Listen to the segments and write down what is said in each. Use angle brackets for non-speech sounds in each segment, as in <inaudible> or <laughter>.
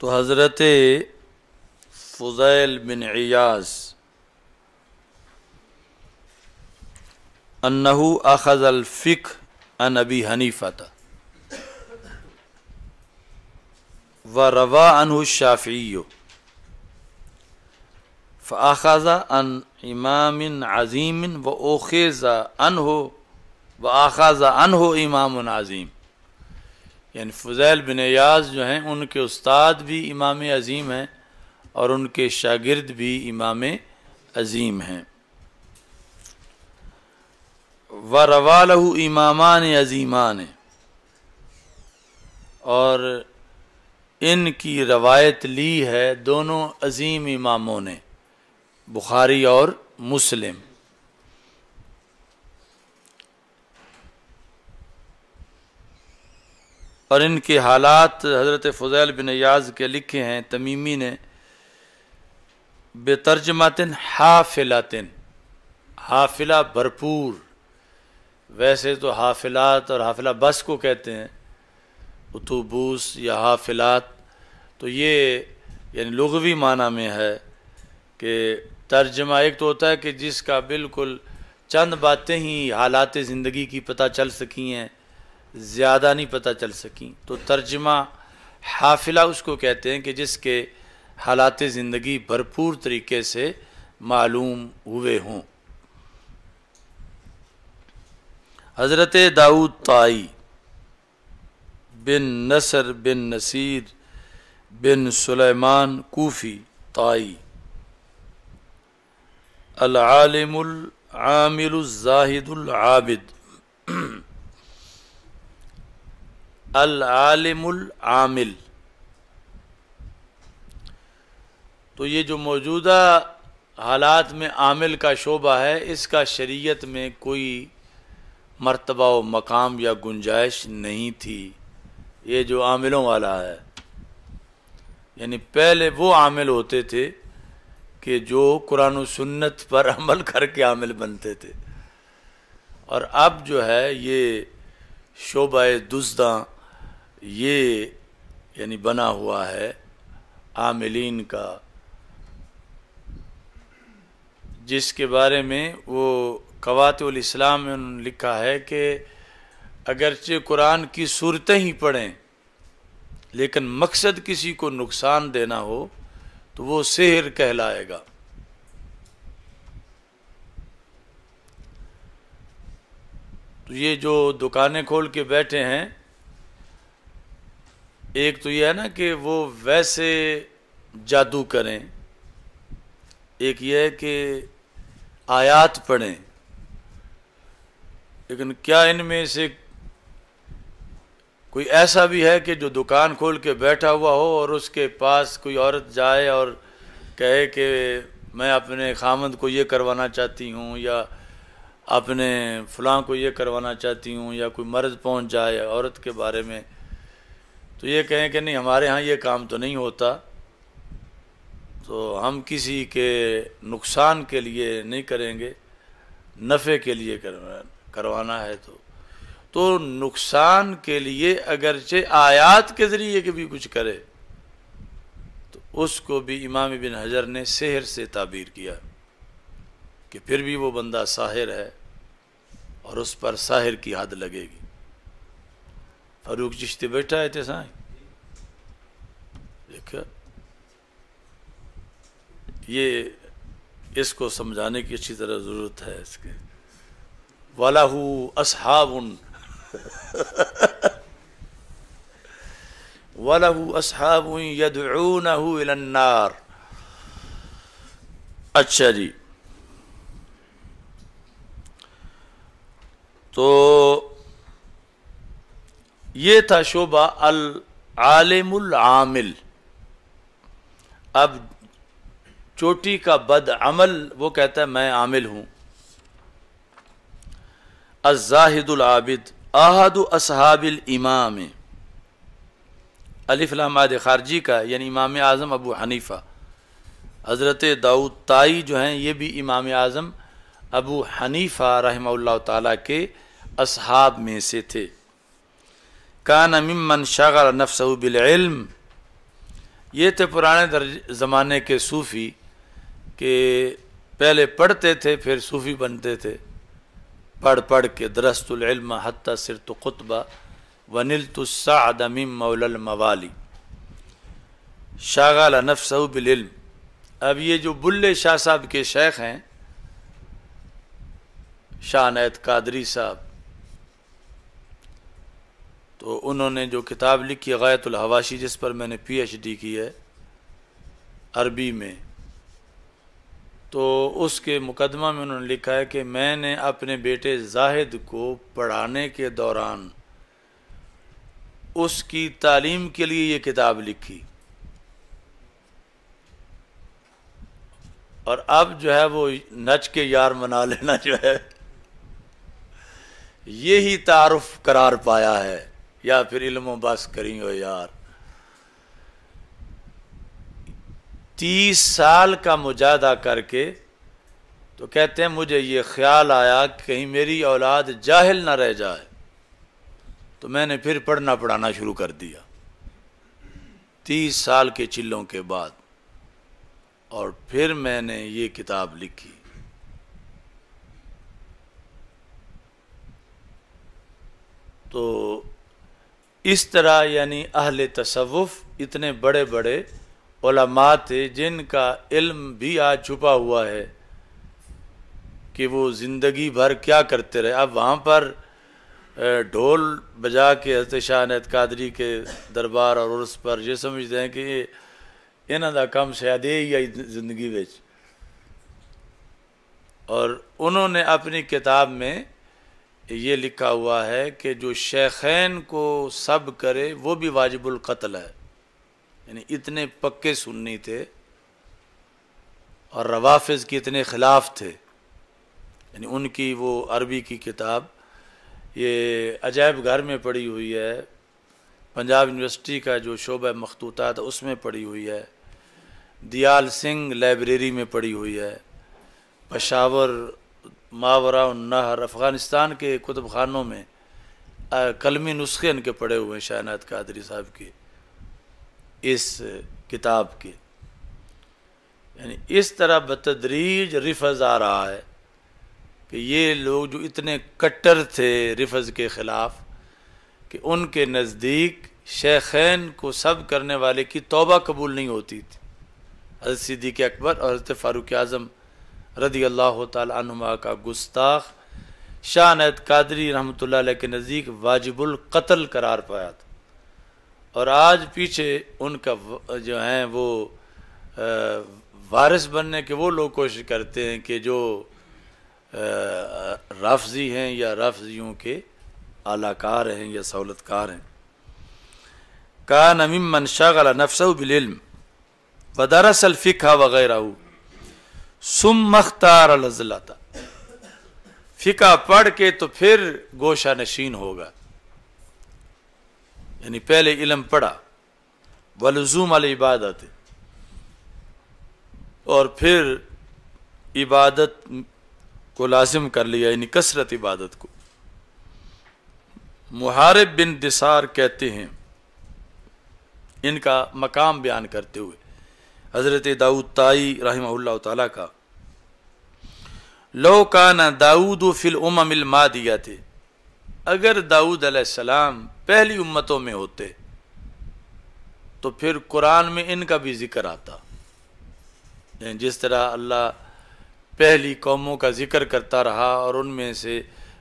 تو حضرت فضیل بن عیاس انہو اخذ الفقہ ان ابی حنیفت و روا انہو شافعیو فآخذ ان امام عظیم و اوخیز انہو و آخذ انہو امام عظیم یعنی فضیل بن ایاز جو ہیں ان کے استاد بھی امام عظیم ہیں اور ان کے شاگرد بھی امام عظیم ہیں و اِمَامَانِ لو اور ان کی روایت لی ہے دونوں عظیم اماموں نے بخاری اور مسلم اور ان کے حالات حضرت فضیل بن یاز کے لکھے ہیں تمیمی نے بے ترجمات حافلاتن حافلہ بھرپور ویسے تو حافلات اور حافلہ بس کو کہتے ہیں اتوبوس یا حافلات تو یہ یعنی لغوی معنی میں ہے کہ ترجمہ ایک تو ہوتا ہے کہ جس کا بالکل چند باتیں ہی حالات زندگی کی پتہ چل سکی ہیں زیادہ نہیں پتہ چل سکیں تو ترجمہ حافلہ اس کو کہتے ہیں کہ جس کے حالات زندگی بھرپور طریقے سے معلوم ہوئے ہوں حضرت داود تائی بن نصر بن نصیر بن سلیمان کوفی تائی العالم العامل الزاہد العابد العالم العامل تو یہ جو موجودہ حالات میں عامل کا شعبہ ہے اس کا شریعت میں کوئی مرتبہ و مقام یا گنجائش نہیں تھی یہ جو عاملوں والا ہے یعنی پہلے وہ عامل ہوتے تھے کہ جو قرآن و سنت پر <laughs> عمل کر کے عامل بنتے تھے اور اب جو ہے یہ شعبہ دزداں یہ یعنی بنا ہوا ہے عاملین کا جس کے بارے میں وہ قوات الاسلام میں انہوں نے لکھا ہے کہ اگرچہ قرآن کی صورتیں ہی پڑھیں لیکن مقصد کسی کو نقصان دینا ہو تو وہ سحر کہلائے گا تو یہ جو دکانیں کھول کے بیٹھے ہیں ایک تو یہ ہے نا کہ وہ ویسے جادو کریں ایک یہ ہے کہ آیات پڑھیں لیکن کیا ان میں سے کوئی ایسا بھی ہے کہ جو دکان کھول کے بیٹھا ہوا ہو اور اس کے پاس کوئی عورت جائے اور کہے کہ میں اپنے خامد کو یہ کروانا چاہتی ہوں یا اپنے فلاں کو یہ کروانا چاہتی ہوں یا کوئی مرض پہنچ جائے عورت کے بارے میں تو یہ کہیں کہ نہیں ہمارے ہاں یہ کام تو نہیں ہوتا تو ہم کسی کے نقصان کے لیے نہیں کریں گے نفع کے لیے کروانا ہے تو تو نقصان کے لیے اگرچہ آیات کے ذریعے کے بھی کچھ کرے تو اس کو بھی امام بن حجر نے سحر سے تعبیر کیا کہ پھر بھی وہ بندہ ساحر ہے اور اس پر ساحر کی حد لگے گی فاروق چشتی بیٹھا ہے تیسا ہے دیکھا یہ اس کو سمجھانے کی اچھی طرح ضرورت ہے اس کے وَلَهُ أَصْحَابٌ وَلَهُ أَصْحَابٌ يَدْعُونَهُ إِلَى النَّارِ اچھا جی تو یہ تھا شعبہ العالم العامل اب چوٹی کا بد عمل وہ کہتا ہے میں عامل ہوں الزاہد العابد اصحاب الامام علی فلاح ماد خارجی کا یعنی امام اعظم ابو حنیفہ حضرت داؤد تائی جو ہیں یہ بھی امام اعظم ابو حنیفہ رحمہ اللہ تعالیٰ کے اصحاب میں سے تھے کان ممن شغل نفسه بالعلم یہ تھے پرانے زمانے کے صوفی کہ پہلے پڑھتے تھے پھر صوفی بنتے تھے پڑھ پڑھ کے درست العلم حتّر سرت قطبہ من مول الموالی شاغل انف بالعلم اب یہ جو بلے شاہ صاحب کے شیخ ہیں شاہ نیت قادری صاحب تو انہوں نے جو کتاب لکھی غیت الحواشی جس پر میں نے پی ایچ ڈی کی ہے عربی میں تو اس کے مقدمہ میں انہوں نے لکھا ہے کہ میں نے اپنے بیٹے زاہد کو پڑھانے کے دوران اس کی تعلیم کے لیے یہ کتاب لکھی اور اب جو ہے وہ نچ کے یار منا لینا جو ہے یہی تعارف قرار پایا ہے یا پھر علم و بس کریں گے یار تیس سال کا مجاہدہ کر کے تو کہتے ہیں مجھے یہ خیال آیا کہیں میری اولاد جاہل نہ رہ جائے تو میں نے پھر پڑھنا پڑھانا شروع کر دیا تیس سال کے چلوں کے بعد اور پھر میں نے یہ کتاب لکھی تو اس طرح یعنی اہل تصوف اتنے بڑے بڑے علماء تھے جن کا علم بھی آج چھپا ہوا ہے کہ وہ زندگی بھر کیا کرتے رہے اب وہاں پر ڈھول بجا کے حضرت شاہ نیت قادری کے دربار اور عرس پر یہ سمجھتے ہیں کہ یہ اندا کم شاید یہ زندگی بچ اور انہوں نے اپنی کتاب میں یہ لکھا ہوا ہے کہ جو شیخین کو سب کرے وہ بھی واجب القتل ہے یعنی اتنے پکے سنی تھے اور روافظ کے اتنے خلاف تھے یعنی ان کی وہ عربی کی کتاب یہ عجائب گھر میں پڑھی ہوئی ہے پنجاب یونیورسٹی کا جو شعبہ تھا اس میں پڑھی ہوئی ہے دیال سنگھ لائبریری میں پڑھی ہوئی ہے پشاور ماورا النہر افغانستان کے کتب خانوں میں کلمی نسخے ان کے پڑے ہوئے ہیں قادری صاحب کے اس کتاب کے یعنی اس طرح بتدریج رفض آ رہا ہے کہ یہ لوگ جو اتنے کٹر تھے رفض کے خلاف کہ ان کے نزدیک شیخین کو سب کرنے والے کی توبہ قبول نہیں ہوتی تھی حضرت صدیق اکبر اور حضرت فاروق اعظم رضی اللہ تعالی عنہما کا گستاخ شاہ نیت قادری رحمۃ اللہ علیہ کے نزدیک واجب القتل قرار پایا تھا اور آج پیچھے ان کا جو ہیں وہ وارث بننے کے وہ لوگ کوشش کرتے ہیں کہ جو رفضی ہیں یا رفضیوں کے اعلی کار ہیں یا سہولت کار ہیں کان ممن شاغل نفس بالعلم ودرس الفقہ وغیرہو سم مختار الزلتا فقہ پڑھ کے تو پھر گوشہ نشین ہوگا یعنی پہلے علم پڑا ولزوم والی عبادت اور پھر عبادت کو لازم کر لیا یعنی کثرت عبادت کو محارب بن دسار کہتے ہیں ان کا مقام بیان کرتے ہوئے حضرت داؤد تائی رحمہ اللہ تعالیٰ کا لو کانا داود فی الامم المادیات تھے اگر داود علیہ السلام پہلی امتوں میں ہوتے تو پھر قرآن میں ان کا بھی ذکر آتا یعنی جس طرح اللہ پہلی قوموں کا ذکر کرتا رہا اور ان میں سے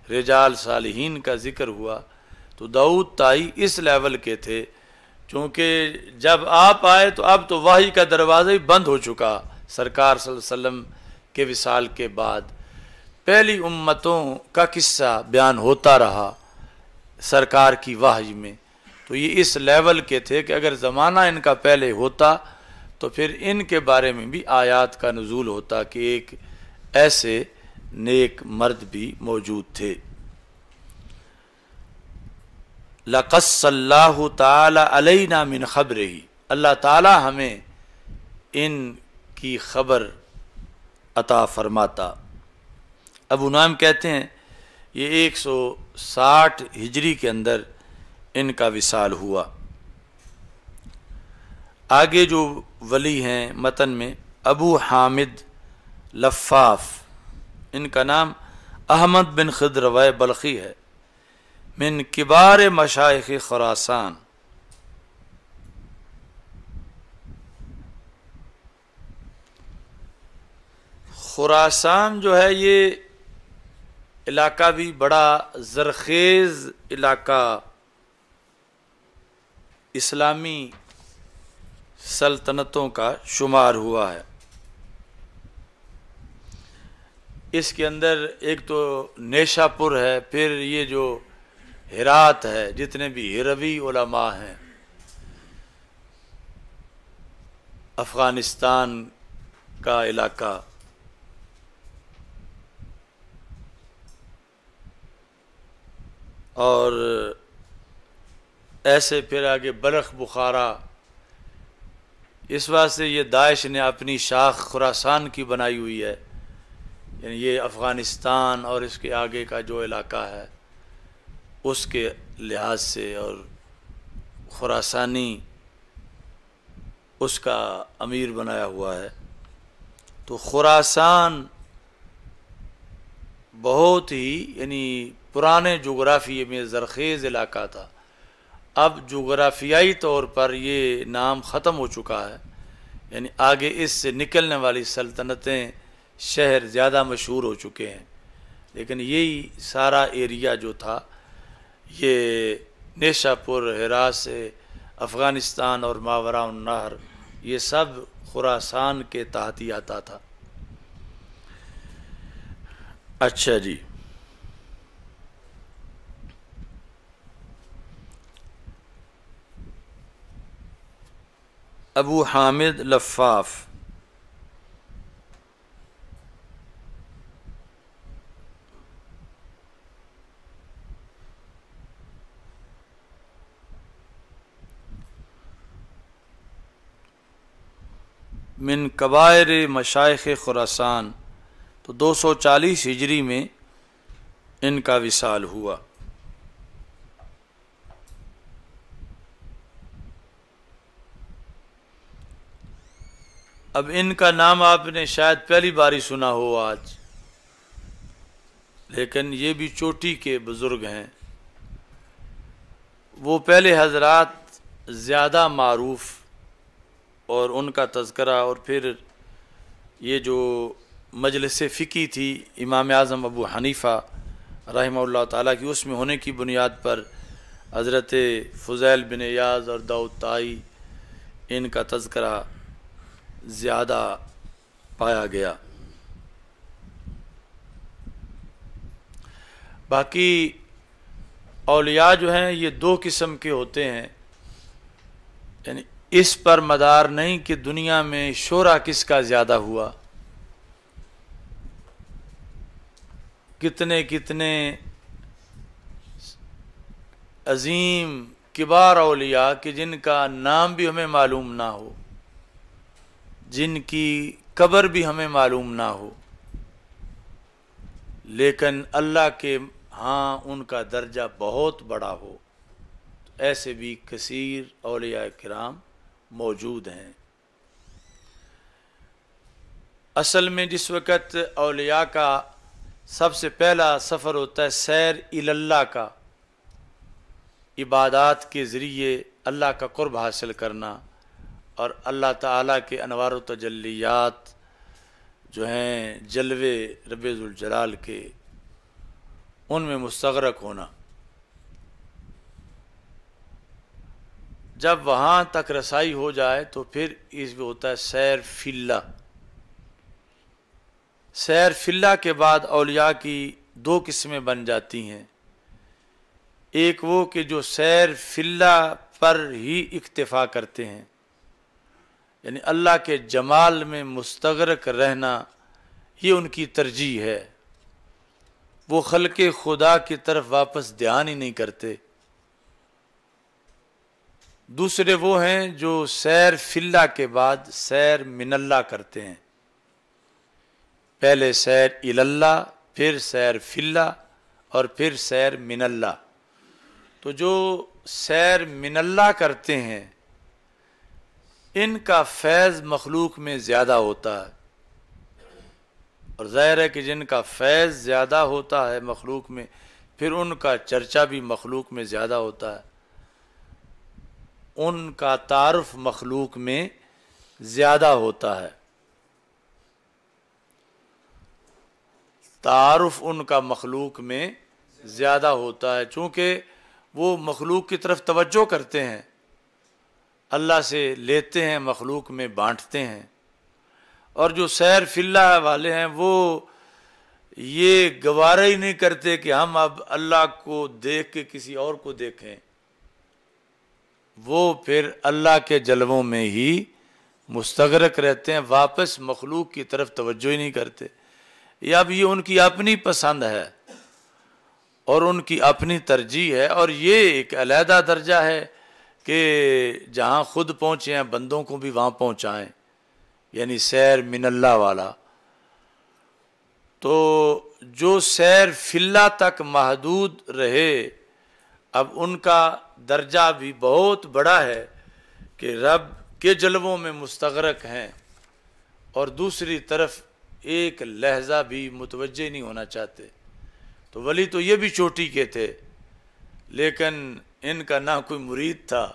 رجال صالحین کا ذکر ہوا تو داود تائی اس لیول کے تھے چونکہ جب آپ آئے تو اب تو وحی کا دروازہ ہی بند ہو چکا سرکار صلی اللہ علیہ وسلم کے وصال کے بعد پہلی امتوں کا قصہ بیان ہوتا رہا سرکار کی وحی میں تو یہ اس لیول کے تھے کہ اگر زمانہ ان کا پہلے ہوتا تو پھر ان کے بارے میں بھی آیات کا نزول ہوتا کہ ایک ایسے نیک مرد بھی موجود تھے لقص اللہ علینا من خبر ہی اللہ تعالیٰ ہمیں ان کی خبر عطا فرماتا ابو نام کہتے ہیں یہ ایک سو ساٹھ ہجری کے اندر ان کا وصال ہوا آگے جو ولی ہیں متن میں ابو حامد لفاف ان کا نام احمد بن خدروائے بلخی ہے من کبار مشائخ خراسان خراسان جو ہے یہ علاقہ بھی بڑا زرخیز علاقہ اسلامی سلطنتوں کا شمار ہوا ہے اس کے اندر ایک تو نیشا پور ہے پھر یہ جو ہرات ہے جتنے بھی ہروی علماء ہیں افغانستان کا علاقہ اور ایسے پھر آگے بلخ بخارا اس واسطے یہ داعش نے اپنی شاخ خوراسان کی بنائی ہوئی ہے یعنی یہ افغانستان اور اس کے آگے کا جو علاقہ ہے اس کے لحاظ سے اور خوراسانی اس کا امیر بنایا ہوا ہے تو خوراسان بہت ہی یعنی پرانے جغرافیے میں زرخیز علاقہ تھا اب جغرافیائی طور پر یہ نام ختم ہو چکا ہے یعنی آگے اس سے نکلنے والی سلطنتیں شہر زیادہ مشہور ہو چکے ہیں لیکن یہی سارا ایریا جو تھا یہ نیشا پور حراس افغانستان اور ماورا النہر یہ سب خوراسان کے تحتی آتا تھا اچھا جی ابو حامد لفاف من قبائر مشائق خراسان تو دو سو چالیس ہجری میں ان کا وصال ہوا اب ان کا نام آپ نے شاید پہلی بار ہی سنا ہو آج لیکن یہ بھی چوٹی کے بزرگ ہیں وہ پہلے حضرات زیادہ معروف اور ان کا تذکرہ اور پھر یہ جو مجلس فقی تھی امام اعظم ابو حنیفہ رحمہ اللہ تعالیٰ کی اس میں ہونے کی بنیاد پر حضرت فضیل بن یاز اور تائی ان کا تذکرہ زیادہ پایا گیا باقی اولیاء جو ہیں یہ دو قسم کے ہوتے ہیں یعنی اس پر مدار نہیں کہ دنیا میں شورا کس کا زیادہ ہوا کتنے کتنے عظیم کبار اولیاء کہ جن کا نام بھی ہمیں معلوم نہ ہو جن کی قبر بھی ہمیں معلوم نہ ہو لیکن اللہ کے ہاں ان کا درجہ بہت بڑا ہو ایسے بھی کثیر اولیاء کرام موجود ہیں اصل میں جس وقت اولیاء کا سب سے پہلا سفر ہوتا ہے سیر اللہ کا عبادات کے ذریعے اللہ کا قرب حاصل کرنا اور اللہ تعالیٰ کے انوار و تجلیات جو ہیں جلوے رب الجلال کے ان میں مستغرک ہونا جب وہاں تک رسائی ہو جائے تو پھر اس میں ہوتا ہے سیر فلہ سیر فلہ کے بعد اولیاء کی دو قسمیں بن جاتی ہیں ایک وہ کہ جو سیر فلہ پر ہی اکتفا کرتے ہیں یعنی اللہ کے جمال میں مستغرق رہنا یہ ان کی ترجیح ہے وہ خلق خدا کی طرف واپس دھیان ہی نہیں کرتے دوسرے وہ ہیں جو سیر فلہ کے بعد سیر من اللہ کرتے ہیں پہلے سیر اللہ پھر سیر فلا اور پھر سیر من اللہ تو جو سیر من اللہ کرتے ہیں ان کا فیض مخلوق میں زیادہ ہوتا ہے اور ظاہر ہے کہ جن کا فیض زیادہ ہوتا ہے مخلوق میں پھر ان کا چرچہ بھی مخلوق میں زیادہ ہوتا ہے ان کا تعارف مخلوق میں زیادہ ہوتا ہے تعارف ان کا مخلوق میں زیادہ ہوتا ہے چونکہ وہ مخلوق کی طرف توجہ کرتے ہیں اللہ سے لیتے ہیں مخلوق میں بانٹتے ہیں اور جو سیر فلّہ والے ہیں وہ یہ گوارہ ہی نہیں کرتے کہ ہم اب اللہ کو دیکھ کے کسی اور کو دیکھیں وہ پھر اللہ کے جلووں میں ہی مستغرق رہتے ہیں واپس مخلوق کی طرف توجہ ہی نہیں کرتے یا اب یہ ان کی اپنی پسند ہے اور ان کی اپنی ترجیح ہے اور یہ ایک علیحدہ درجہ ہے کہ جہاں خود پہنچے ہیں بندوں کو بھی وہاں پہنچائیں یعنی سیر من اللہ والا تو جو سیر فلہ تک محدود رہے اب ان کا درجہ بھی بہت بڑا ہے کہ رب کے جلووں میں مستغرق ہیں اور دوسری طرف ایک لہجہ بھی متوجہ نہیں ہونا چاہتے تو ولی تو یہ بھی چوٹی کے تھے لیکن ان کا نہ کوئی مرید تھا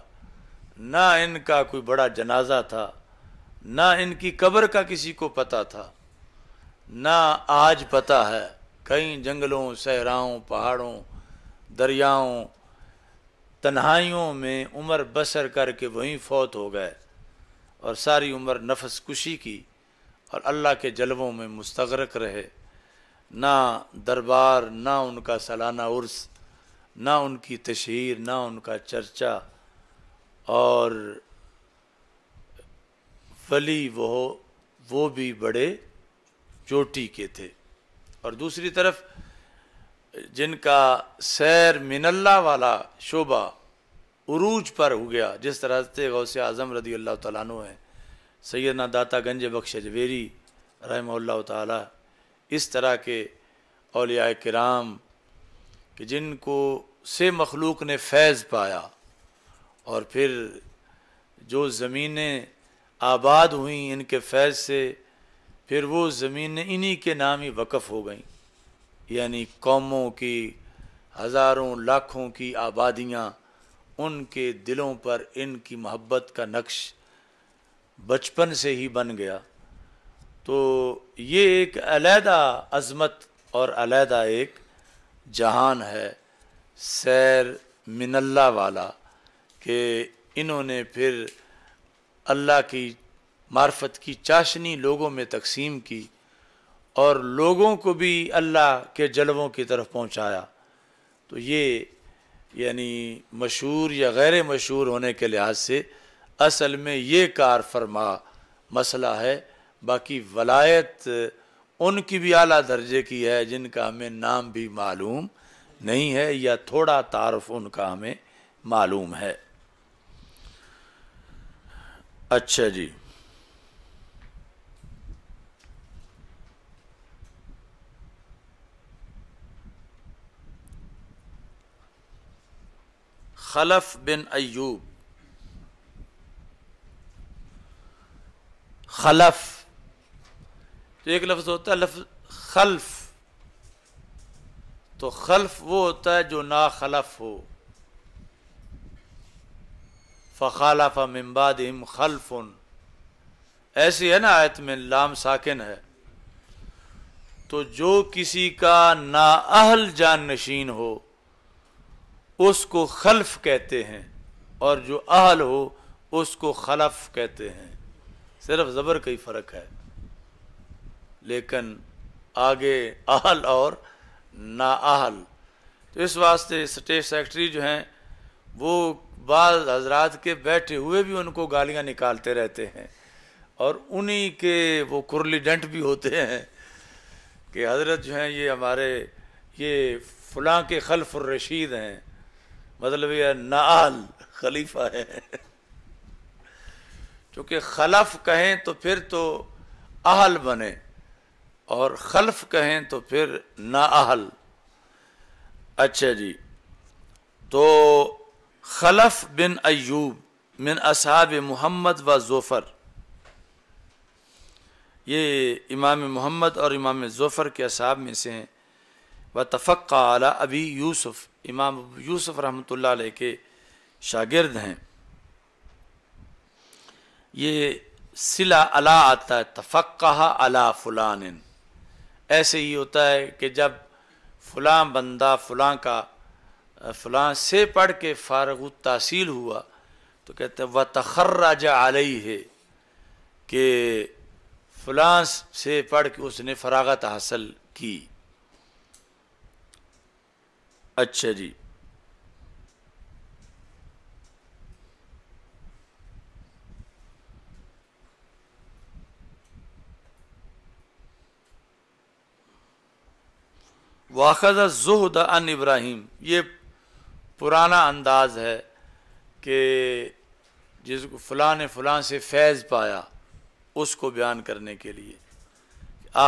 نہ ان کا کوئی بڑا جنازہ تھا نہ ان کی قبر کا کسی کو پتہ تھا نہ آج پتہ ہے کئی جنگلوں صحراؤں پہاڑوں دریاؤں تنہائیوں میں عمر بسر کر کے وہیں فوت ہو گئے اور ساری عمر نفس کشی کی اور اللہ کے جلووں میں مستغرق رہے نہ دربار نہ ان کا سالانہ عرس نہ ان کی تشہیر نہ ان کا چرچا اور ولی وہ وہ بھی بڑے چوٹی کے تھے اور دوسری طرف جن کا سیر من اللہ والا شعبہ عروج پر ہو گیا جس طرح سے غوث اعظم رضی اللہ تعالیٰ عنہ ہیں سیدنا داتا گنج بخش جویری رحمہ اللہ تعالیٰ اس طرح کے اولیاء کرام کہ جن کو سے مخلوق نے فیض پایا اور پھر جو زمینیں آباد ہوئیں ان کے فیض سے پھر وہ زمینیں انہی کے نام ہی وقف ہو گئیں یعنی قوموں کی ہزاروں لاکھوں کی آبادیاں ان کے دلوں پر ان کی محبت کا نقش بچپن سے ہی بن گیا تو یہ ایک علیحدہ عظمت اور علیحدہ ایک جہان ہے سیر من اللہ والا کہ انہوں نے پھر اللہ کی معرفت کی چاشنی لوگوں میں تقسیم کی اور لوگوں کو بھی اللہ کے جلووں کی طرف پہنچایا تو یہ یعنی مشہور یا غیر مشہور ہونے کے لحاظ سے اصل میں یہ کار فرما مسئلہ ہے باقی ولایت ان کی بھی اعلیٰ درجے کی ہے جن کا ہمیں نام بھی معلوم نہیں ہے یا تھوڑا تعارف ان کا ہمیں معلوم ہے اچھا جی خلف بن ایوب خلف تو ایک لفظ ہوتا ہے لفظ خلف تو خلف وہ ہوتا ہے جو ناخلف ہو فخالف من امباد خلف ایسی ہے نا آیت میں لام ساکن ہے تو جو کسی کا نا اہل جان نشین ہو اس کو خلف کہتے ہیں اور جو اہل ہو اس کو خلف کہتے ہیں صرف زبر کا ہی فرق ہے لیکن آگے اہل اور نااہل تو اس واسطے اسٹیٹ سیکٹری جو ہیں وہ بعض حضرات کے بیٹھے ہوئے بھی ان کو گالیاں نکالتے رہتے ہیں اور انہی کے وہ کرلیڈنٹ بھی ہوتے ہیں کہ حضرت جو ہیں یہ ہمارے یہ فلاں کے خلف الرشید ہیں مطلب یہ نعال خلیفہ ہے چونکہ خلف کہیں تو پھر تو اہل بنے اور خلف کہیں تو پھر نااہل اچھا جی تو خلف بن ایوب من اصحاب محمد و ظفر یہ امام محمد اور امام ظفر کے اصحاب میں سے ہیں و تفقہ اعلیٰ ابی یوسف امام یوسف رحمۃ اللہ علیہ کے شاگرد ہیں یہ سلا اللہ آتا ہے تفقہ علا اللہ ایسے ہی ہوتا ہے کہ جب فلاں بندہ فلاں کا فلاں سے پڑھ کے فارغ تحصیل ہوا تو کہتے ہیں وہ تخراج علیہ ہے کہ فلاں سے پڑھ کے اس نے فراغت حاصل کی اچھا جی واخذ زہد ان ابراہیم یہ پرانا انداز ہے کہ جس کو فلاں نے فلاں سے فیض پایا اس کو بیان کرنے کے لیے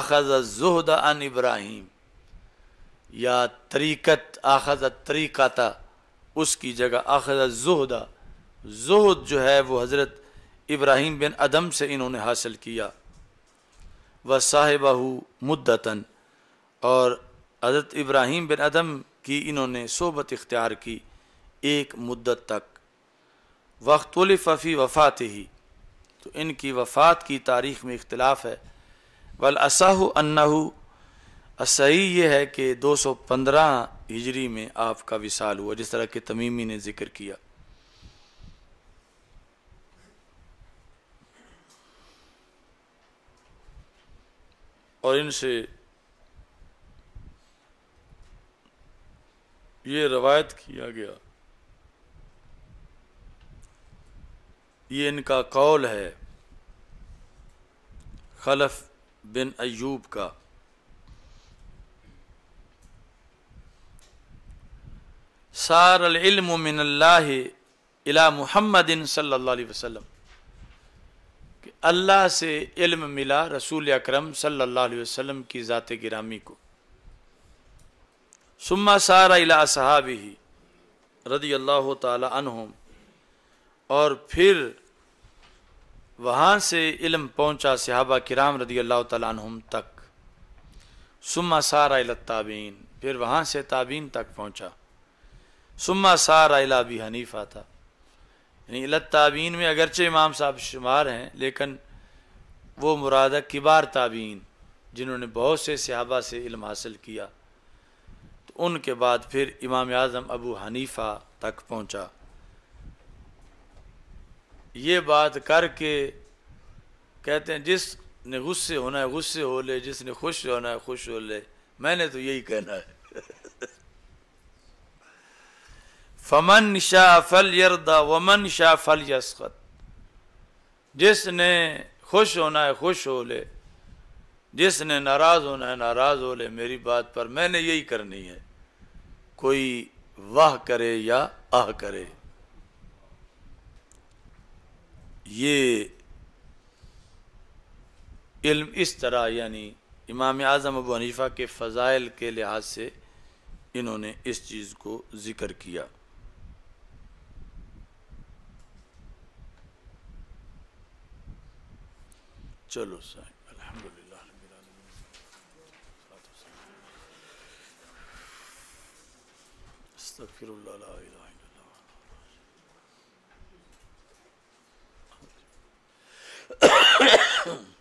آخذ زہد ان ابراہیم یا تریکت طریقہ طریقات اس کی جگہ آخذ زہدہ زہد جو ہے وہ حضرت ابراہیم بن ادم سے انہوں نے حاصل کیا وَصَاحِبَهُ صاحبہ مدتاً اور حضرت ابراہیم بن عدم کی انہوں نے صحبت اختیار کی ایک مدت تک وقت فِي وفات ہی تو ان کی وفات کی تاریخ میں اختلاف ہے وَالْأَسَاهُ أَنَّهُ صحیح یہ ہے کہ دو سو پندرہ ہجری میں آپ کا وصال ہوا جس طرح کہ تمیمی نے ذکر کیا اور ان سے یہ روایت کیا گیا یہ ان کا قول ہے خلف بن ایوب کا سار العلم من اللہ الی محمد صلی اللہ علیہ وسلم کہ اللہ سے علم ملا رسول اکرم صلی اللہ علیہ وسلم کی ذات گرامی کو ثم سارا الى صحاب رضی اللہ تعالی عنہم اور پھر وہاں سے علم پہنچا صحابہ کرام رضی اللہ تعالیٰ عنہم تک سارا الى التابعین پھر وہاں سے تابین تک پہنچا سما سارا اعلی ابھی حنیفہ تھا یعنی علت تعابین میں اگرچہ امام صاحب شمار ہیں لیکن وہ مرادہ کبار تعبین جنہوں نے بہت سے صحابہ سے علم حاصل کیا تو ان کے بعد پھر امام اعظم ابو حنیفہ تک پہنچا یہ بات کر کے کہتے ہیں جس نے غصے ہونا ہے غصے ہو لے جس نے خوش ہونا ہے خوش ہو لے میں نے تو یہی کہنا ہے <laughs> فمن شاہ فل یردا ومن شاہ فل یسخت جس نے خوش ہونا ہے خوش ہو لے جس نے ناراض ہونا ہے ناراض ہو لے میری بات پر میں نے یہی کرنی ہے کوئی واہ کرے یا آہ کرے یہ علم اس طرح یعنی امام اعظم ابو حنیفہ کے فضائل کے لحاظ سے انہوں نے اس چیز کو ذکر کیا चलो साहब استغفر الله لا اله الا الله